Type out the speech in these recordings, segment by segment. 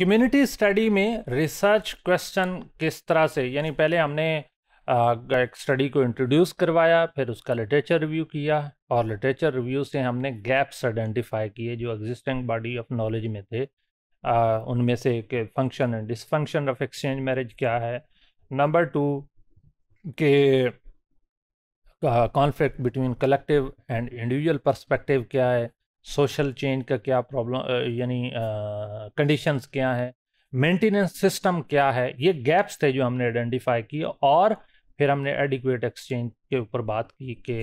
Community study में research question किस तरह से यानी पहले हमने एक स्टडी को इंट्रोड्यूस करवाया फिर उसका लिटरेचर रिव्यू किया और लिटरेचर रिव्यू से हमने गैप्स आइडेंटिफाई किए जो एग्जिस्टिंग बॉडी ऑफ नॉलेज में थे उनमें से के function and dysfunction of exchange marriage क्या है नंबर टू के conflict between collective and individual perspective क्या है सोशल चेंज का क्या प्रॉब्लम यानी कंडीशंस क्या है मेंटेनेंस सिस्टम क्या है ये गैप्स थे जो हमने आइडेंटिफाई किए और फिर हमने एडिक्वेट एक्सचेंज के ऊपर बात की कि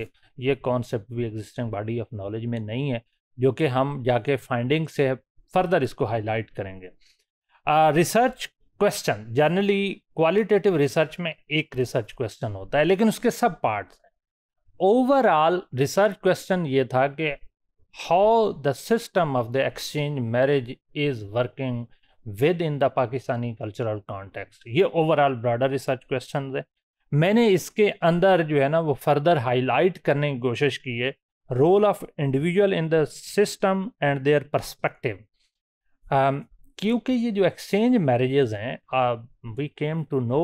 ये कॉन्सेप्ट भी एग्जिस्टिंग बॉडी ऑफ नॉलेज में नहीं है जो कि हम जाके फाइंडिंग से फर्दर इसको हाईलाइट करेंगे research question generally qualitative research में एक रिसर्च क्वेश्चन होता है लेकिन उसके सब पार्ट्स हैं ओवरऑल रिसर्च क्वेश्चन ये था कि how the system of the exchange marriage is working in the Pakistani cultural context. ये ओवरऑल ब्रॉडर रिसर्च क्वेश्चन है मैंने इसके अंदर जो है ना वो फर्दर हाईलाइट करने की कोशिश की है role of individual in the system and their perspective क्योंकि ये जो एक्सचेंज मैरिजेज हैं we came to know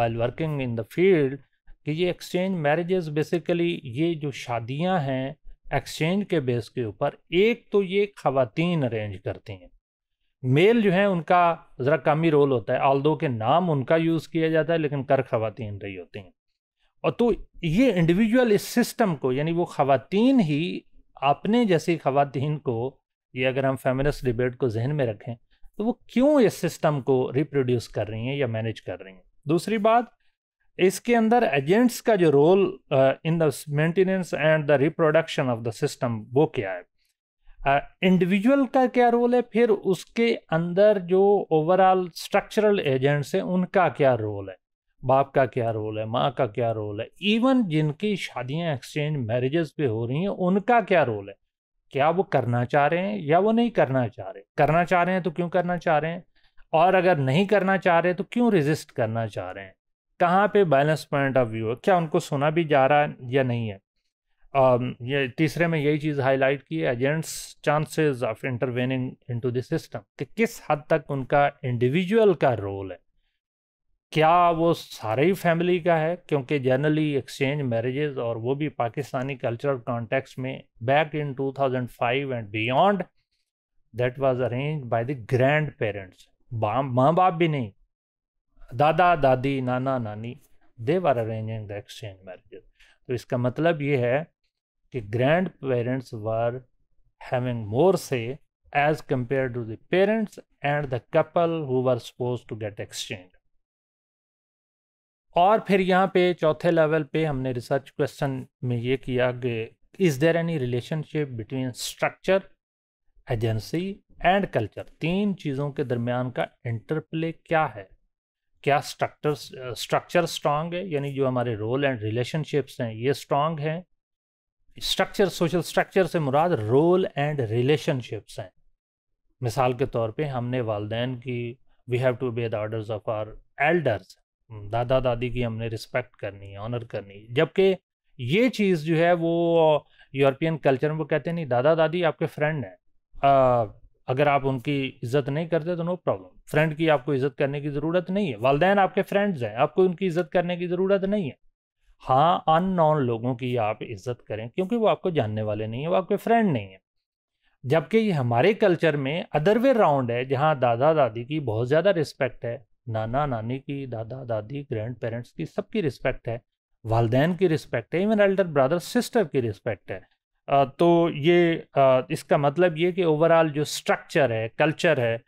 while working in the field कि ये एक्सचेंज मैरिजेज बेसिकली ये जो शादियाँ हैं एक्सचेंज के बेस के ऊपर एक तो ये खातन अरेंज करती हैं मेल जो है उनका ज़रा कम ही रोल होता है आल दो के नाम उनका यूज़ किया जाता है लेकिन कर खातन रही होती हैं और तो ये इंडिविजुअल इस सिस्टम को यानी वो खातन ही अपने जैसी खातन को ये अगर हम फेमिनिस्ट डिबेट को जहन में रखें तो वो क्यों इस सिस्टम को रिप्रोड्यूस कर रही हैं या मैनेज कर रही हैं दूसरी बात इसके अंदर एजेंट्स का जो role in the maintenance and the reproduction of the system वो क्या है इंडिविजुअल uh, का क्या रोल है फिर उसके अंदर जो ओवरऑल स्ट्रक्चरल एजेंट्स हैं उनका क्या रोल है बाप का क्या रोल है माँ का क्या रोल है इवन जिनकी शादियाँ एक्सचेंज मैरिजेस पे हो रही हैं उनका क्या रोल है क्या वो करना चाह रहे हैं या वो नहीं करना चाह रहे करना चाह रहे हैं तो क्यों करना चाह रहे हैं और अगर नहीं करना चाह रहे तो क्यों रिजिस्ट करना चाह रहे हैं कहाँ पे बैलेंस पॉइंट ऑफ व्यू है क्या उनको सुना भी जा रहा है या नहीं है ये तीसरे में यही चीज़ हाईलाइट की agents chances of intervening into the system कि किस हद तक उनका इंडिविजुअल का रोल है क्या वो सारे ही फैमिली का है क्योंकि जनरली एक्सचेंज मैरिजेज और वो भी पाकिस्तानी कल्चरल कॉन्टेक्स में back in 2005 and beyond that was arrange by the grandparents माँ बाप भी नहीं दादा दादी नाना नानी they are arranging the exchange marriages तो इसका मतलब ये है कि grandparents were having more say as compare to the parents and the couple who were suppose to get exchange और फिर यहाँ पे चौथे लेवल पे हमने रिसर्च क्वेश्चन में ये किया कि is there any relationship between structure agency and culture तीन चीज़ों के दरमियान का इंटरप्ले क्या है क्या स्ट्रक्टर स्ट्रक्चर स्ट्रांग है यानी जो हमारे रोल एंड रिलेशनशिप्स हैं ये स्ट्रांग हैं स्ट्रक्चर सोशल स्ट्रक्चर से मुराद रोल एंड रिलेशनशिप्स हैं मिसाल के तौर पे हमने वालदे की we have to be the orders of our elders दादा दादी की हमने रिस्पेक्ट करनी है ऑनर करनी है जबकि ये चीज़ जो है वो यूरोपियन कल्चर में वो कहते नहीं दादा दादी आपके फ्रेंड हैं अगर आप उनकी इज्जत नहीं करते तो नो प्रॉब्लम फ्रेंड की आपको इज्जत करने की ज़रूरत नहीं है वालदेन आपके फ्रेंड्स हैं आपको उनकी इज्जत करने की ज़रूरत नहीं है हाँ अननोन लोगों की आप इज्जत करें क्योंकि वो आपको जानने वाले नहीं है वो आपके फ्रेंड नहीं है जबकि ये हमारे कल्चर में अदरवे राउंड है जहाँ दादा दादी की बहुत ज़्यादा रिस्पेक्ट है नाना नानी की दादा दादी ग्रैंड पेरेंट्स की सबकी रिस्पेक्ट है वालदेन की रिस्पेक्ट है इवन एल्डर ब्रदर सिस्टर की रिस्पेक्ट है तो ये इसका मतलब ये कि ओवरऑल जो स्ट्रक्चर है कल्चर है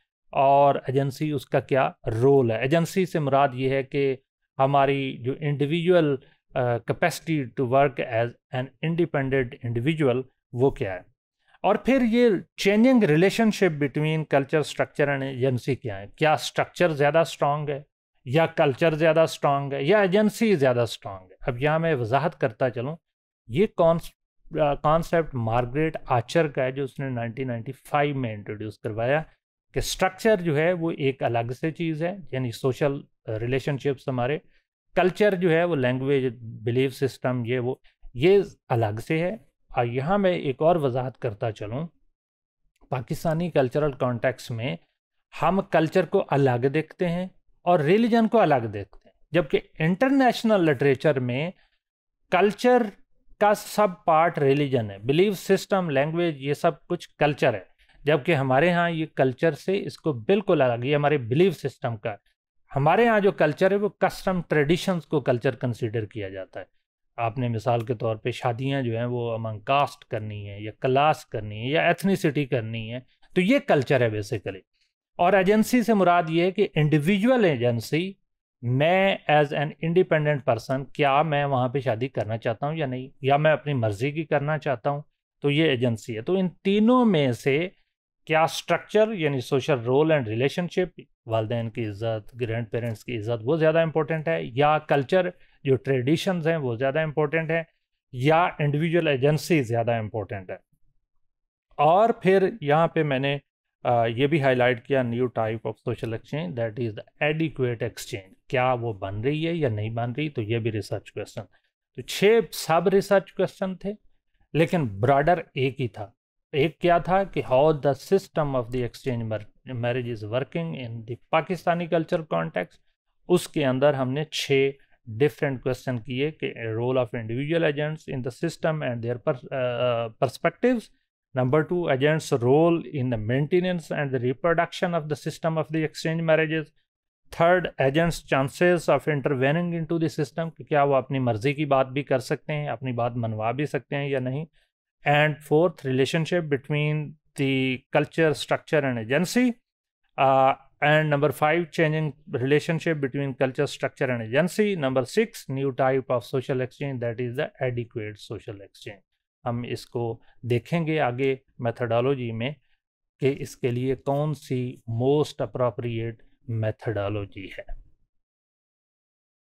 और एजेंसी उसका क्या रोल है एजेंसी से मुराद ये है कि हमारी जो individual capacity to work as an independent individual वो क्या है और फिर ये changing relationship between culture structure and agency क्या है क्या स्ट्रक्चर ज़्यादा स्ट्रांग है या कल्चर ज़्यादा स्ट्रांग है या एजेंसी ज़्यादा स्ट्रांग है अब यहाँ मैं वजाहत करता चलूँ ये कौन कॉन्सेप्ट मार्गरेट आचर का है जो उसने 1995 में इंट्रोड्यूस करवाया कि स्ट्रक्चर जो है वो एक अलग से चीज़ है यानी सोशल रिलेशनशिप्स हमारे कल्चर जो है वो लैंग्वेज बिलीफ सिस्टम ये वो ये अलग से है और यहाँ मैं एक और वजाहत करता चलूँ पाकिस्तानी कल्चरल कॉन्टेक्स में हम कल्चर को अलग देखते हैं और रिलीजन को अलग देखते हैं जबकि इंटरनेशनल लिटरेचर में कल्चर का सब पार्ट रिलीजन है बिलीव सिस्टम लैंग्वेज ये सब कुछ कल्चर है जबकि हमारे यहाँ ये कल्चर से इसको बिल्कुल अलग ये हमारे बिलीव सिस्टम का हमारे यहाँ जो कल्चर है वो कस्टम ट्रेडिशंस को कल्चर कंसिडर किया जाता है आपने मिसाल के तौर पे शादियाँ जो हैं वो अमंग कास्ट करनी है या क्लास करनी है या एथनीसिटी करनी है तो ये कल्चर है बेसिकली और एजेंसी से मुराद ये है कि इंडिविजुअल एजेंसी मैं एज एन इंडिपेंडेंट पर्सन क्या मैं वहाँ पे शादी करना चाहता हूँ या नहीं या मैं अपनी मर्जी की करना चाहता हूँ तो ये एजेंसी है तो इन तीनों में से क्या स्ट्रक्चर यानी सोशल रोल एंड रिलेशनशिप वालदे की इज्जत ग्रैंड पेरेंट्स की इज्जत वो ज़्यादा इंपॉर्टेंट है या कल्चर जो ट्रेडिशंस हैं वो ज़्यादा इम्पोर्टेंट है या इंडिविजुअल एजेंसी ज़्यादा इम्पोर्टेंट है और फिर यहाँ पे मैंने ये भी हाईलाइट किया new type of social exchange that is the adequate exchange क्या वो बन रही है या नहीं बन रही तो ये भी रिसर्च क्वेश्चन तो छः सब रिसर्च क्वेश्चन थे लेकिन ब्रॉडर एक ही था एक क्या था कि how the system of the exchange marriage is working in the Pakistani culture context उसके अंदर हमने छः डिफरेंट क्वेश्चन किए कि role of individual agents in the system and their uh, Number two, agents' role in the maintenance and the reproduction of the system of the exchange marriages. Third, agents' chances of intervening into the system. क्या वो अपनी मर्जी की बात भी कर सकते हैं अपनी बात मनवा भी सकते And fourth, relationship between the culture, structure and agency. Uh, and number five, changing relationship between culture, structure and agency. Number six, new type of social exchange that is the adequate social exchange. हम इसको देखेंगे आगे methodology में कि इसके लिए कौन सी most appropriate methodology है